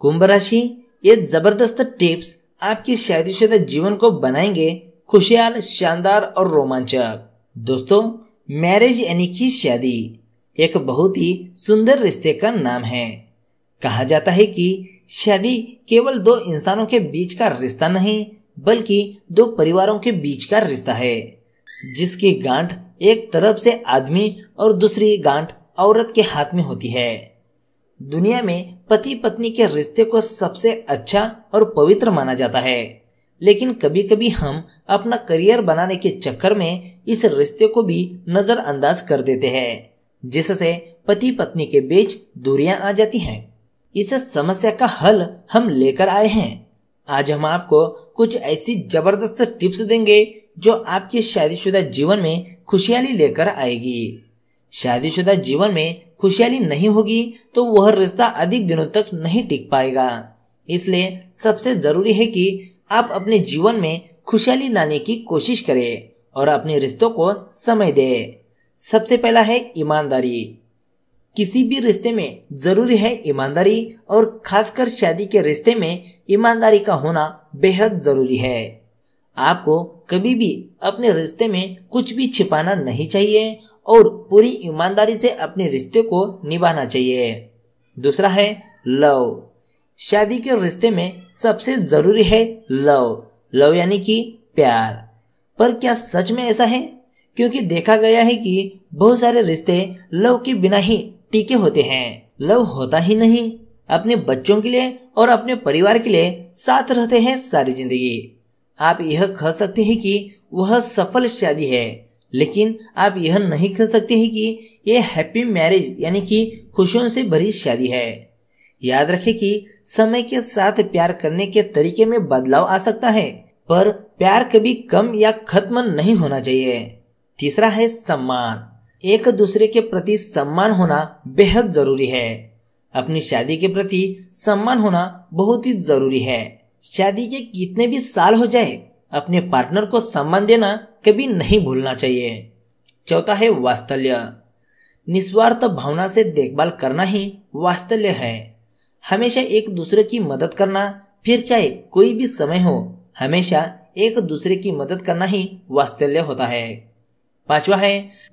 कुंभ राशि ये जबरदस्त टिप्स आपकी शादीशुदा जीवन को बनाएंगे खुशहाल शानदार और रोमांचक दोस्तों मैरिज यानी कि शादी एक बहुत ही सुंदर रिश्ते का नाम है कहा जाता है कि शादी केवल दो इंसानों के बीच का रिश्ता नहीं बल्कि दो परिवारों के बीच का रिश्ता है जिसकी गांठ एक तरफ से आदमी और दूसरी गांठ औरत के हाथ में होती है दुनिया में पति पत्नी के रिश्ते को सबसे अच्छा और पवित्र माना जाता है लेकिन कभी कभी हम अपना करियर बनाने के चक्कर में इस रिश्ते को भी नज़रअंदाज कर देते हैं जिससे पति पत्नी के बीच दूरियां आ जाती हैं इस समस्या का हल हम लेकर आए हैं आज हम आपको कुछ ऐसी जबरदस्त टिप्स देंगे जो आपके शादीशुदा जीवन में खुशहाली लेकर आएगी शादीशुदा जीवन में खुशहाली नहीं होगी तो वह रिश्ता अधिक दिनों तक नहीं टिक पाएगा इसलिए सबसे जरूरी है कि आप अपने जीवन में खुशहाली लाने की कोशिश करें और अपने रिश्तों को समय दें सबसे पहला है ईमानदारी किसी भी रिश्ते में जरूरी है ईमानदारी और खासकर शादी के रिश्ते में ईमानदारी का होना बेहद जरूरी है आपको कभी भी अपने रिश्ते में कुछ भी छिपाना नहीं चाहिए और पूरी ईमानदारी से अपने रिश्ते को निभाना चाहिए दूसरा है लव शादी के रिश्ते में सबसे जरूरी है लव लव यानी कि प्यार पर क्या सच में ऐसा है क्योंकि देखा गया है कि बहुत सारे रिश्ते लव के बिना ही टीके होते हैं लव होता ही नहीं अपने बच्चों के लिए और अपने परिवार के लिए साथ रहते हैं सारी जिंदगी आप यह कह सकते हैं कि वह सफल शादी है लेकिन आप यह नहीं कह सकते हैं कि ये हैप्पी मैरिज यानी कि खुशियों से भरी शादी है याद रखें कि समय के साथ प्यार करने के तरीके में बदलाव आ सकता है पर प्यार कभी कम या खत्म नहीं होना चाहिए तीसरा है सम्मान एक दूसरे के प्रति सम्मान होना बेहद जरूरी है अपनी शादी के प्रति सम्मान होना बहुत ही जरूरी है शादी के कितने भी साल हो जाए अपने पार्टनर को सम्मान देना कभी नहीं भूलना चाहिए चौथा है वास्तल्य निस्वार्थ भावना से देखभाल करना ही वास्तल्य है हमेशा एक दूसरे की मदद करना फिर चाहे कोई भी समय हो हमेशा एक दूसरे की मदद करना ही वास्तल्य होता है पांचवा है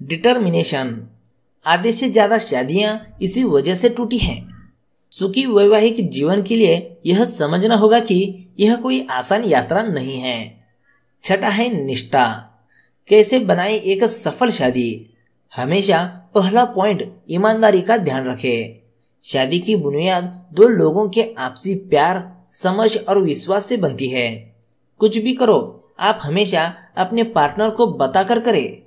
डिटर्मिनेशन आधे से ज्यादा शादियां इसी वजह से टूटी हैं सुखी वैवाहिक जीवन के लिए यह समझना होगा कि यह कोई आसान यात्रा नहीं है छठा है निष्ठा कैसे बनाए एक सफल शादी हमेशा पहला पॉइंट ईमानदारी का ध्यान रखें शादी की बुनियाद दो लोगों के आपसी प्यार समझ और विश्वास से बनती है कुछ भी करो आप हमेशा अपने पार्टनर को बताकर करें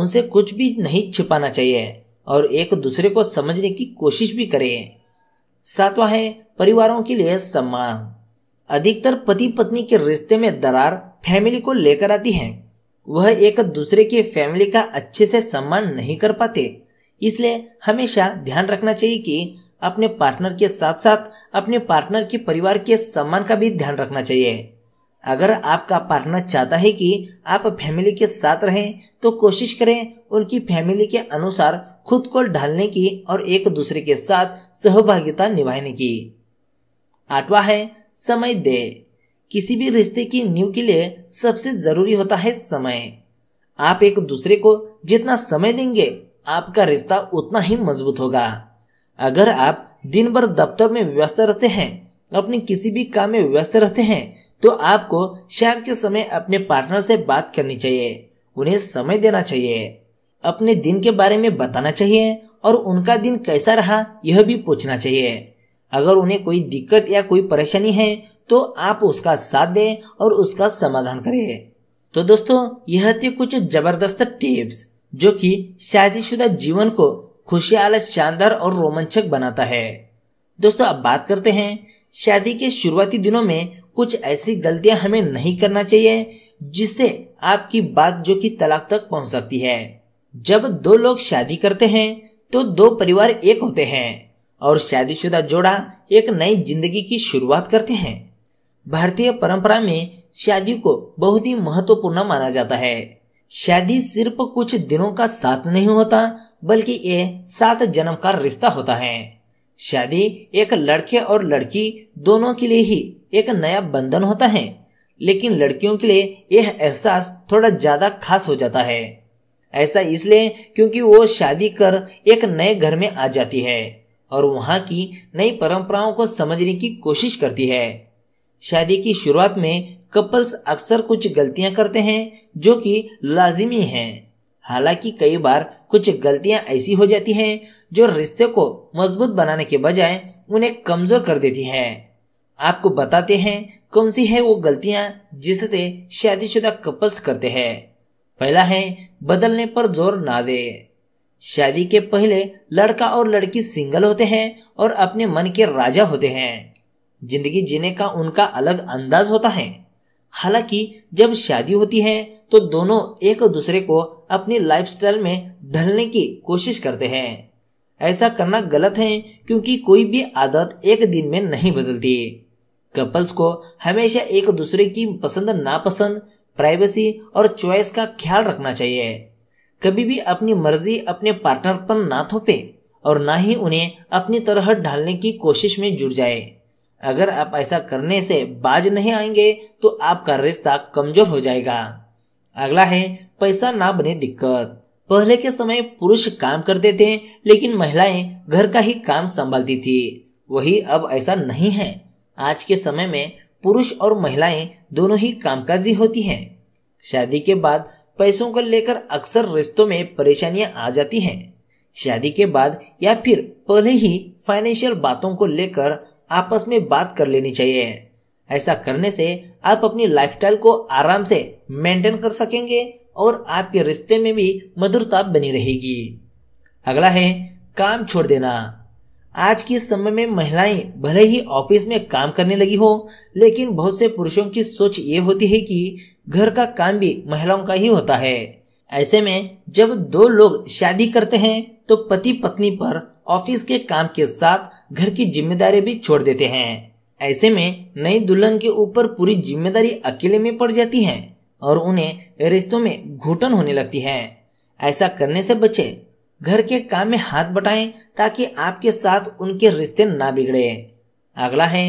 उनसे कुछ भी नहीं छिपाना चाहिए और एक दूसरे को समझने की कोशिश भी करें सातवां है परिवारों के लिए सम्मान अधिकतर पति पत्नी के रिश्ते में दरार फैमिली को लेकर आती है वह एक दूसरे की फैमिली का अच्छे से सम्मान नहीं कर पाते इसलिए हमेशा ध्यान रखना चाहिए कि अपने पार्टनर के साथ साथ अपने पार्टनर के परिवार के सम्मान का भी ध्यान रखना चाहिए अगर आपका पार्टनर चाहता है कि आप फैमिली के साथ रहें तो कोशिश करें उनकी फैमिली के अनुसार खुद को ढालने की और एक दूसरे के साथ सहभागिता निभाने की आठवा है समय दे किसी भी रिश्ते की नींव के लिए सबसे जरूरी होता है समय आप एक दूसरे को जितना समय देंगे आपका रिश्ता उतना ही मजबूत होगा अगर आप दिन भर दफ्तर में व्यस्त रहते हैं अपने किसी भी काम में व्यस्त रहते हैं तो आपको शाम के समय अपने पार्टनर से बात करनी चाहिए उन्हें समय देना चाहिए अपने दिन के बारे में बताना चाहिए और उनका दिन कैसा रहा यह भी पूछना चाहिए अगर उन्हें कोई दिक्कत या कोई परेशानी है तो आप उसका साथ दें और उसका समाधान करें तो दोस्तों यह थी कुछ जबरदस्त टिप्स जो कि शादीशुदा जीवन को खुशहाल शानदार और रोमांचक बनाता है दोस्तों अब बात करते हैं शादी के शुरुआती दिनों में कुछ ऐसी गलतियां हमें नहीं करना चाहिए जिससे आपकी बात जो कि तलाक तक पहुंच सकती है जब दो लोग शादी करते हैं तो दो परिवार एक होते हैं और शादीशुदा जोड़ा एक नई जिंदगी की शुरुआत करते हैं भारतीय परंपरा में शादी को बहुत ही महत्वपूर्ण माना जाता है शादी सिर्फ कुछ दिनों का साथ नहीं होता बल्कि ये सात जन्म का रिश्ता होता है शादी एक लड़के और लड़की दोनों के लिए ही एक नया बंधन होता है लेकिन लड़कियों के लिए यह एहसास थोड़ा ज्यादा खास हो जाता है ऐसा इसलिए क्योंकि वो शादी कर एक नए घर में आ जाती है और वहाँ की नई परंपराओं को समझने की कोशिश करती है शादी की शुरुआत में कपल्स अक्सर कुछ गलतियां करते हैं जो कि लाजिमी हैं हालांकि कई बार कुछ गलतियां ऐसी हो जाती हैं जो रिश्ते को मजबूत बनाने के बजाय उन्हें कमजोर कर देती हैं आपको बताते हैं कौन सी है वो गलतियां जिससे शादीशुदा कपल्स करते हैं पहला है बदलने पर जोर ना दे शादी के पहले लड़का और लड़की सिंगल होते हैं और अपने मन के राजा होते हैं जिंदगी जीने का उनका अलग अंदाज होता है हालांकि जब शादी होती है तो दोनों एक दूसरे को अपनी लाइफस्टाइल में ढलने की कोशिश करते हैं ऐसा करना गलत है क्योंकि कोई भी आदत एक दिन में नहीं बदलती कपल्स को हमेशा एक दूसरे की पसंद नापसंद प्राइवेसी और चॉइस का ख्याल रखना चाहिए कभी भी अपनी मर्जी अपने पार्टनर पर ना थोपे और ना ही उन्हें अपनी तरह ढालने की कोशिश में जुड़ जाए अगर आप ऐसा करने से बाज नहीं आएंगे तो आपका रिश्ता कमजोर हो जाएगा अगला है पैसा ना बने दिक्कत पहले के समय पुरुष काम करते थे लेकिन महिलाएं घर का ही काम संभालती थी वही अब ऐसा नहीं है आज के समय में पुरुष और महिलाएं दोनों ही कामकाजी होती हैं शादी के बाद पैसों को लेकर अक्सर रिश्तों में परेशानियां आ जाती हैं शादी के बाद या फिर पहले ही फाइनेंशियल बातों को लेकर आपस में बात कर लेनी चाहिए ऐसा करने से आप अपनी लाइफस्टाइल को आराम से मेंटेन कर सकेंगे और आपके रिश्ते में भी मधुरता बनी रहेगी अगला है काम छोड़ देना आज के समय में महिलाएं भले ही ऑफिस में काम करने लगी हो लेकिन बहुत से पुरुषों की सोच ये होती है कि घर का काम भी महिलाओं का ही होता है ऐसे में जब दो लोग शादी करते हैं तो पति पत्नी पर ऑफिस के काम के साथ घर की जिम्मेदारी भी छोड़ देते हैं ऐसे में नई दुल्हन के ऊपर पूरी जिम्मेदारी अकेले में पड़ जाती है और उन्हें रिश्तों में घुटन होने लगती है ऐसा करने से बचे घर के काम में हाथ बटाएं ताकि आपके साथ उनके रिश्ते ना बिगड़े अगला है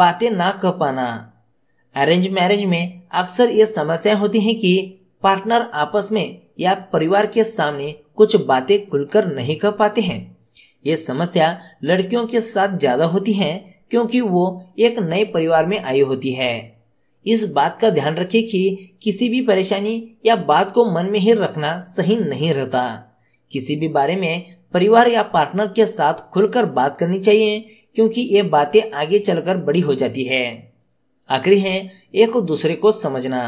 बातें ना कह पाना अरेंज मैरिज में अक्सर ये समस्या होती है कि पार्टनर आपस में या परिवार के सामने कुछ बातें खुलकर नहीं कह पाते हैं ये समस्या लड़कियों के साथ ज़्यादा होती है क्योंकि वो एक नए परिवार में आई होती है इस बात का ध्यान रखें कि किसी भी परेशानी या बात को मन में ही रखना सही नहीं रहता किसी भी बारे में परिवार या पार्टनर के साथ खुलकर बात करनी चाहिए क्योंकि ये बातें आगे चलकर बड़ी हो जाती है आखिरी है एक दूसरे को समझना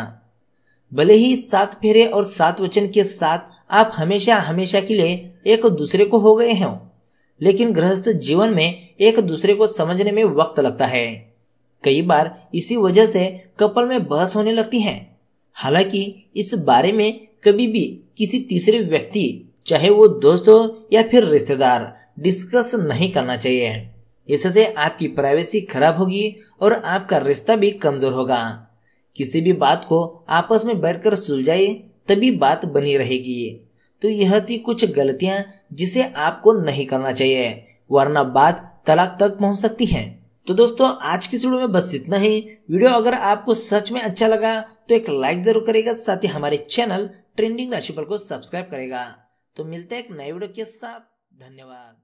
भले ही सात फेरे और सात वचन के साथ आप हमेशा हमेशा के लिए एक दूसरे को हो गए हैं लेकिन गृहस्थ जीवन में एक दूसरे को समझने में वक्त लगता है कई बार इसी वजह से कपल में बहस होने लगती है हालांकि इस बारे में कभी भी किसी तीसरे व्यक्ति चाहे वो दोस्त हो या फिर रिश्तेदार डिस्कस नहीं करना चाहिए इससे आपकी प्राइवेसी खराब होगी और आपका रिश्ता भी कमजोर होगा किसी भी बात को आपस में बैठकर सुलझाइए तभी बात बनी रहेगी तो यह थी कुछ गलतियां जिसे आपको नहीं करना चाहिए वरना बात तलाक तक पहुंच सकती है तो दोस्तों आज की वीडियो में बस इतना ही वीडियो अगर आपको सच में अच्छा लगा तो एक लाइक जरूर करेगा साथ ही हमारे चैनल ट्रेंडिंग राशिफल को सब्सक्राइब करेगा तो मिलते हैं एक नए वीडियो के साथ धन्यवाद